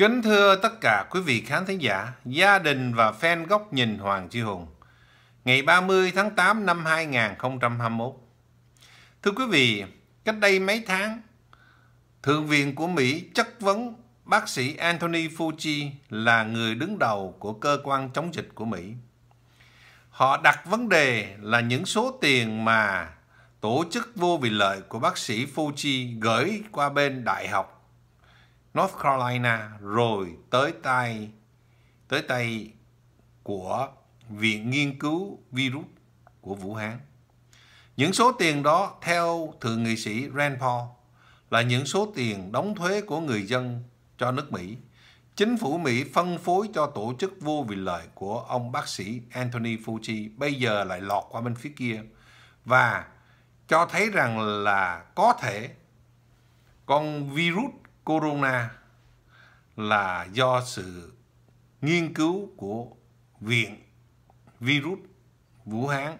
Kính thưa tất cả quý vị khán thính giả, gia đình và fan góc nhìn Hoàng Chi Hùng. Ngày 30 tháng 8 năm 2021. Thưa quý vị, cách đây mấy tháng, Thượng viện của Mỹ chất vấn bác sĩ Anthony Fauci là người đứng đầu của cơ quan chống dịch của Mỹ. Họ đặt vấn đề là những số tiền mà tổ chức vô vì lợi của bác sĩ Fauci gửi qua bên đại học North Carolina rồi tới tay tới tay của Viện Nghiên cứu Virus của Vũ Hán. Những số tiền đó theo Thượng nghị sĩ Rand Paul là những số tiền đóng thuế của người dân cho nước Mỹ. Chính phủ Mỹ phân phối cho tổ chức vô vị lợi của ông bác sĩ Anthony Fauci bây giờ lại lọt qua bên phía kia và cho thấy rằng là có thể con virus corona là do sự nghiên cứu của viện virus Vũ Hán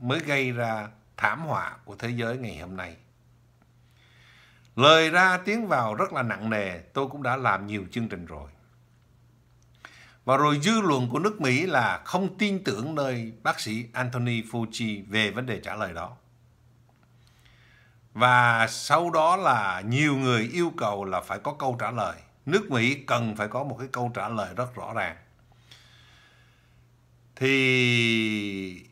mới gây ra thảm họa của thế giới ngày hôm nay. Lời ra tiếng vào rất là nặng nề, tôi cũng đã làm nhiều chương trình rồi. Và rồi dư luận của nước Mỹ là không tin tưởng nơi bác sĩ Anthony Fauci về vấn đề trả lời đó. Và sau đó là nhiều người yêu cầu là phải có câu trả lời. Nước Mỹ cần phải có một cái câu trả lời rất rõ ràng. Thì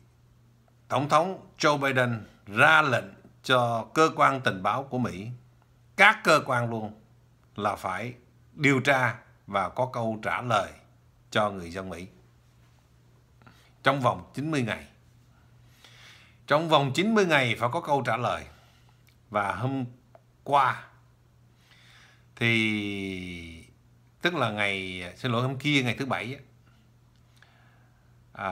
Tổng thống Joe Biden ra lệnh cho cơ quan tình báo của Mỹ, các cơ quan luôn, là phải điều tra và có câu trả lời cho người dân Mỹ trong vòng 90 ngày. Trong vòng 90 ngày phải có câu trả lời và hôm qua thì tức là ngày xin lỗi hôm kia ngày thứ bảy à,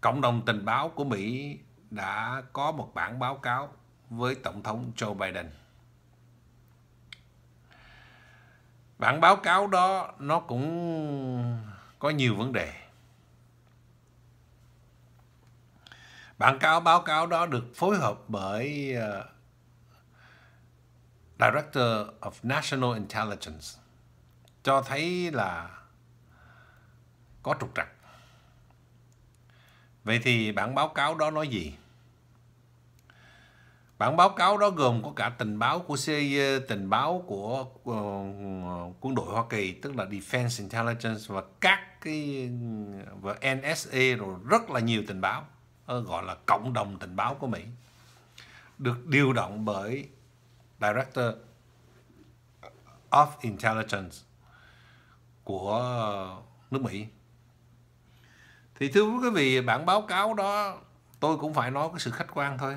cộng đồng tình báo của Mỹ đã có một bản báo cáo với tổng thống Joe Biden bản báo cáo đó nó cũng có nhiều vấn đề Bản cáo báo cáo đó được phối hợp bởi ờ, Director of National Intelligence cho thấy là có trục trặc. Vậy thì bản báo cáo đó nói gì? Bản báo cáo đó gồm có cả tình báo của CIA, tình báo của ờ, quân đội Hoa Kỳ, tức là Defense Intelligence và các cái và NSA rồi rất là nhiều tình báo. Ờ, gọi là cộng đồng tình báo của Mỹ được điều động bởi Director of Intelligence của nước Mỹ. Thì thưa quý vị, bản báo cáo đó tôi cũng phải nói cái sự khách quan thôi.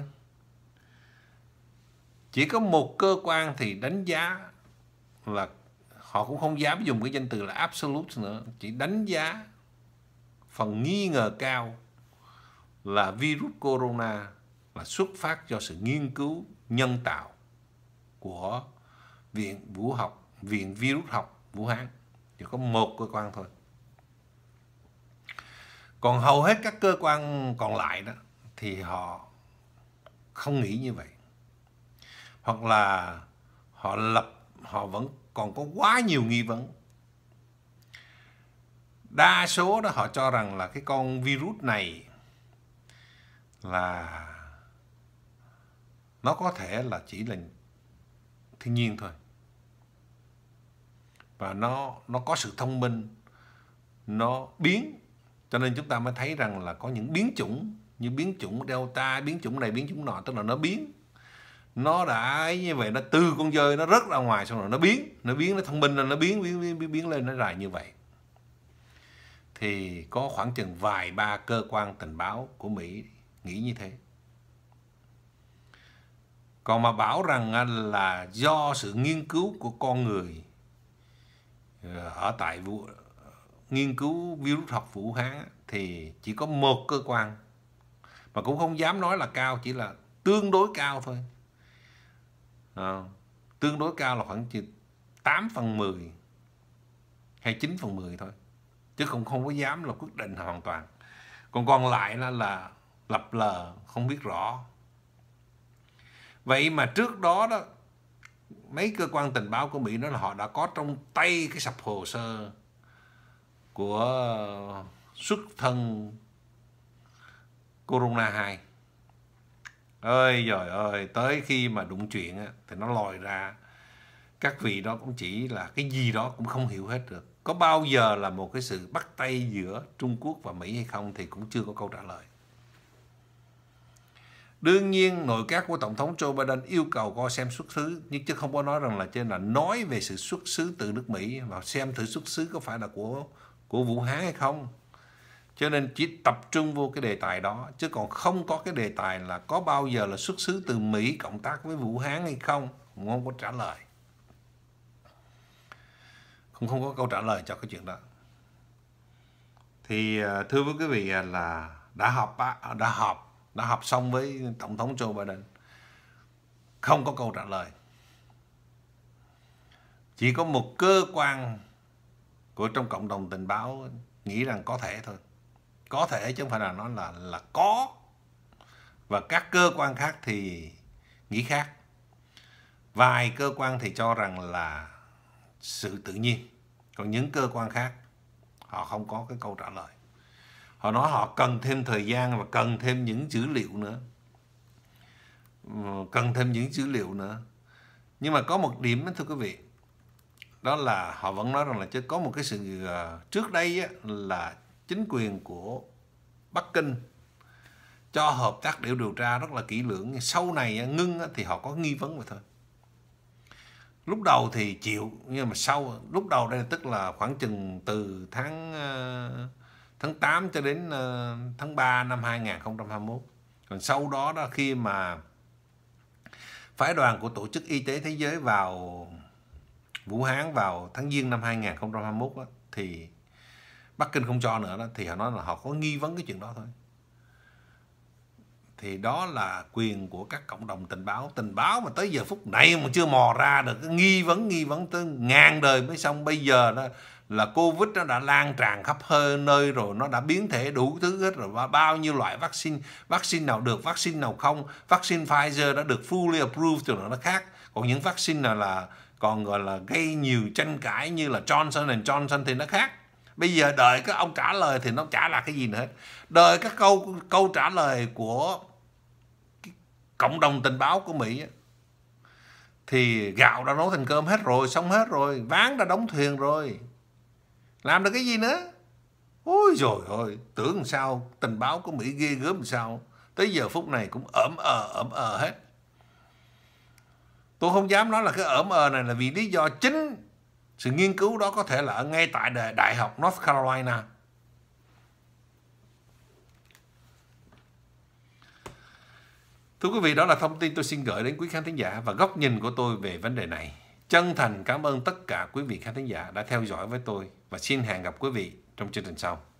Chỉ có một cơ quan thì đánh giá là họ cũng không dám dùng cái danh từ là absolute nữa, chỉ đánh giá phần nghi ngờ cao là virus corona là xuất phát do sự nghiên cứu nhân tạo của Viện Vũ học, Viện Virus học Vũ Hán. Chỉ có một cơ quan thôi. Còn hầu hết các cơ quan còn lại đó thì họ không nghĩ như vậy. Hoặc là họ lập họ vẫn còn có quá nhiều nghi vấn. Đa số đó họ cho rằng là cái con virus này là nó có thể là chỉ là thiên nhiên thôi và nó nó có sự thông minh nó biến cho nên chúng ta mới thấy rằng là có những biến chủng như biến chủng delta biến chủng này biến chủng nọ tức là nó biến nó đã như vậy nó từ con dơi nó rớt ra ngoài xong rồi nó biến nó biến nó thông minh lên nó biến biến, biến, biến lên nó dài như vậy thì có khoảng chừng vài ba cơ quan tình báo của Mỹ nghĩ như thế còn mà bảo rằng à, là do sự nghiên cứu của con người ờ, ở tại vụ nghiên cứu virus học Vũ Hán thì chỉ có một cơ quan mà cũng không dám nói là cao chỉ là tương đối cao thôi à, tương đối cao là khoảng chỉ 8 phần 10 hay 9 phần 10 thôi chứ không không có dám là quyết định hoàn toàn còn còn lại là là lập lờ không biết rõ vậy mà trước đó đó mấy cơ quan tình báo của mỹ nói là họ đã có trong tay cái sập hồ sơ của xuất thân corona 2 ơi giời ơi tới khi mà đụng chuyện thì nó lòi ra các vị đó cũng chỉ là cái gì đó cũng không hiểu hết được có bao giờ là một cái sự bắt tay giữa trung quốc và mỹ hay không thì cũng chưa có câu trả lời Đương nhiên nội các của Tổng thống Joe Biden yêu cầu coi xem xuất xứ nhưng chứ không có nói rằng là trên là nói về sự xuất xứ từ nước Mỹ và xem thử xuất xứ có phải là của của Vũ Hán hay không. Cho nên chỉ tập trung vô cái đề tài đó chứ còn không có cái đề tài là có bao giờ là xuất xứ từ Mỹ cộng tác với Vũ Hán hay không, không có trả lời. không không có câu trả lời cho cái chuyện đó. Thì à, thưa với quý vị à, là đã họp đã họp đã họp xong với tổng thống Joe Biden không có câu trả lời chỉ có một cơ quan của trong cộng đồng tình báo nghĩ rằng có thể thôi có thể chứ không phải là nó là là có và các cơ quan khác thì nghĩ khác vài cơ quan thì cho rằng là sự tự nhiên còn những cơ quan khác họ không có cái câu trả lời họ nói họ cần thêm thời gian và cần thêm những dữ liệu nữa ừ, cần thêm những dữ liệu nữa nhưng mà có một điểm đó, thưa quý vị đó là họ vẫn nói rằng là chứ có một cái sự ờ, trước đây á, là chính quyền của Bắc Kinh cho hợp tác để điều tra rất là kỹ lưỡng sau này ngưng thì họ có nghi vấn vậy thôi lúc đầu thì chịu nhưng mà sau lúc đầu đây tức là khoảng chừng từ tháng ờ, tháng 8 cho đến ờ, tháng 3 năm 2021 còn sau đó đó khi mà phái đoàn của tổ chức y tế thế giới vào Vũ Hán vào tháng giêng năm 2021 đó, thì Bắc Kinh không cho nữa đó thì họ nói là họ có nghi vấn cái chuyện đó thôi thì đó là quyền của các cộng đồng tình báo tình báo mà tới giờ phút này mà chưa mò ra được cái nghi vấn nghi vấn tới ngàn đời mới xong bây giờ đó là Covid nó đã lan tràn khắp hơi nơi rồi, nó đã biến thể đủ thứ hết rồi, và bao nhiêu loại vaccine, vaccine nào được, vaccine nào không, vaccine Pfizer đã được fully approved rồi nó khác. Còn những vaccine nào là còn gọi là gây nhiều tranh cãi như là Johnson and Johnson thì nó khác. Bây giờ đợi các ông trả lời thì nó trả là cái gì nữa hết. Đợi các câu câu trả lời của cộng đồng tình báo của Mỹ thì gạo đã nấu thành cơm hết rồi, xong hết rồi, ván đã đóng thuyền rồi làm được cái gì nữa ôi rồi ôi tưởng sao tình báo của mỹ ghê gớm sao tới giờ phút này cũng ẩm ờ ẩm ờ hết tôi không dám nói là cái ẩm ờ này là vì lý do chính sự nghiên cứu đó có thể là ở ngay tại đại học north carolina Thưa quý vị, đó là thông tin tôi xin gửi đến quý khán thính giả và góc nhìn của tôi về vấn đề này. Chân thành cảm ơn tất cả quý vị khán thính giả đã theo dõi với tôi và xin hẹn gặp quý vị trong chương trình sau.